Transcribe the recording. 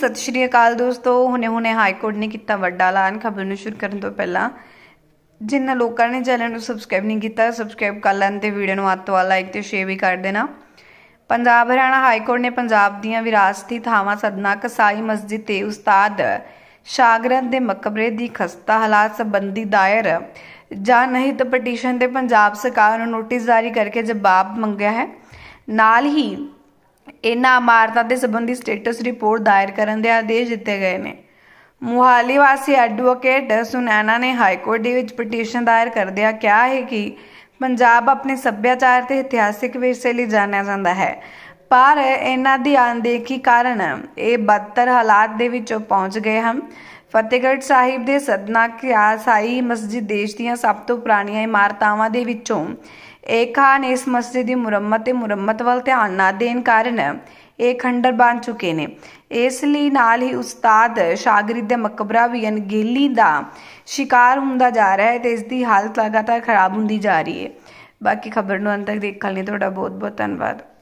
ਸਤਿ ਸ਼੍ਰੀ ਅਕਾਲ ਦੋਸਤੋ ਹੁਣੇ-ਹੁਣੇ high court ਨੇ ਕੀਤਾ ਵੱਡਾ ਐਲਾਨ ਖਬਰ ਨੂੰ ਸ਼ੁਰੂ ਕਰਨ ਤੋਂ ਪਹਿਲਾਂ ਜਿਨ੍ਹਾਂ ਲੋਕਾਂ ਨੇ ਚੈਨਲ ਨੂੰ ਸਬਸਕ੍ਰਾਈਬ ਨਹੀਂ ਕੀਤਾ ਸਬਸਕ੍ਰਾਈਬ ਕਰ ਲੈਣ ਤੇ ਵੀਡੀਓ ਨੂੰ ਅੱਤ ਤੋਂ ਲਾਈਕ ਤੇ ਸ਼ੇਅਰ ਵੀ ਕਰ ਦੇਣਾ ਪੰਜਾਬ ਹਰਿਆਣਾ ਹਾਈ ਕੋਰਟ ਨੇ ਪੰਜਾਬ ਦੀਆਂ ਵਿਰਾਸਤੀ ਥਾਵਾਂ ਸਦਨਾ ਕਸਾਈ ਮਸਜਿਦ ਤੇ ਉਸਤਾਦ ਸ਼ਾਗਰਦ ਦੇ ਮਕਬਰੇ ਦੀ ਖਸਤਾ ਹਾਲਾਤ ਸੰਬੰਧੀ ਦਾਇਰ ਜਾਂ ਨਹੀਂ ਤਾਂ ਪਟੀਸ਼ਨ ਤੇ ਪੰਜਾਬ ਸਰਕਾਰ ਨੂੰ ਨੋਟਿਸ ਜਾਰੀ ਕਰਕੇ ਜਵਾਬ ਮੰਗਿਆ ਹੈ ਨਾਲ ਹੀ ਇਹਨਾਂ ਇਮਾਰਤਾਂ ਦੇ ਸਬੰਧੀ ਸਟੇਟਸ ਰਿਪੋਰਟ ਦਾਇਰ ਕਰਨ ਦੇ ਆਦੇਸ਼ ਦਿੱਤੇ ਗਏ ਨੇ ਮੁਹਾਲੀ ਵਾਸੀ ਐਡਵੋਕੇਟ ਸੁਨੈਨਾ ਨੇ ਹਾਈ ਕੋਰਟ ਦੇ ਵਿੱਚ ਪਟੀਸ਼ਨ ਦਾਇਰ ਆ ਕਿਹਾ ਹੈ ਕਿ ਪੰਜਾਬ ਆਪਣੇ ਸੱਭਿਆਚਾਰ ਤੇ ਇਤਿਹਾਸਿਕ ਵਿਰਸੇ ਲਈ ਜਾਣਿਆ ਜਾਂਦਾ ਹੈ ਪਰ ਇਹਨਾਂ ਦੀ ਅਣਦੇਖੀ ਕਾਰਨ ਇਹ ਬਦਤਰ ਹਾਲਾਤ ਦੇ ਵਿੱਚ ਪਹੁੰਚ ਗਏ ਹਨ ਫਤਿਹਗੜ੍ਹ ਸਾਹਿਬ ਦੇ ਸਦਨਾ ਕਿਆਸਾਈ ਮਸਜਿਦ ਦੇਸ਼ ਦੀਆਂ ਸਭ ਤੋਂ ਪੁਰਾਣੀਆਂ ਇਮਾਰਤਾਵਾਂ ਦੇ ਵਿੱਚੋਂ ਇੱਕ ਹਨ ਇਸ ਮਸਜਿਦ ਦੀ ਮੁਰੰਮਤ ਤੇ ਮੁਰੰਮਤ ਵੱਲ ਧਿਆਨ ਨਾ ਦੇਣ ਕਾਰਨ ਇਹ ਖੰਡਰ ਬਣ ਚੁੱਕੇ ਨੇ ਇਸ ਲਈ ਨਾਲ ਹੀ ਉਸਤਾਦ ਸ਼ਾਗਿਰਦ ਦੇ ਮਕਬਰਾ ਵੀ ਅਨਗੇਲੀ ਦਾ ਸ਼ਿਕਾਰ ਹੁੰਦਾ ਜਾ ਰਿਹਾ ਹੈ ਤੇ ਇਸ ਦੀ ਹਾਲਤ ਲਗਾਤਾਰ ਖਰਾਬ ਹੁੰਦੀ ਜਾ ਰਹੀ ਹੈ ਬਾਕੀ ਖਬਰ ਨੂੰ ਅੰਤ ਤੱਕ ਦੇਖਣ ਲਈ ਤੁਹਾਡਾ ਬਹੁਤ ਬਹੁਤ ਧੰਨਵਾਦ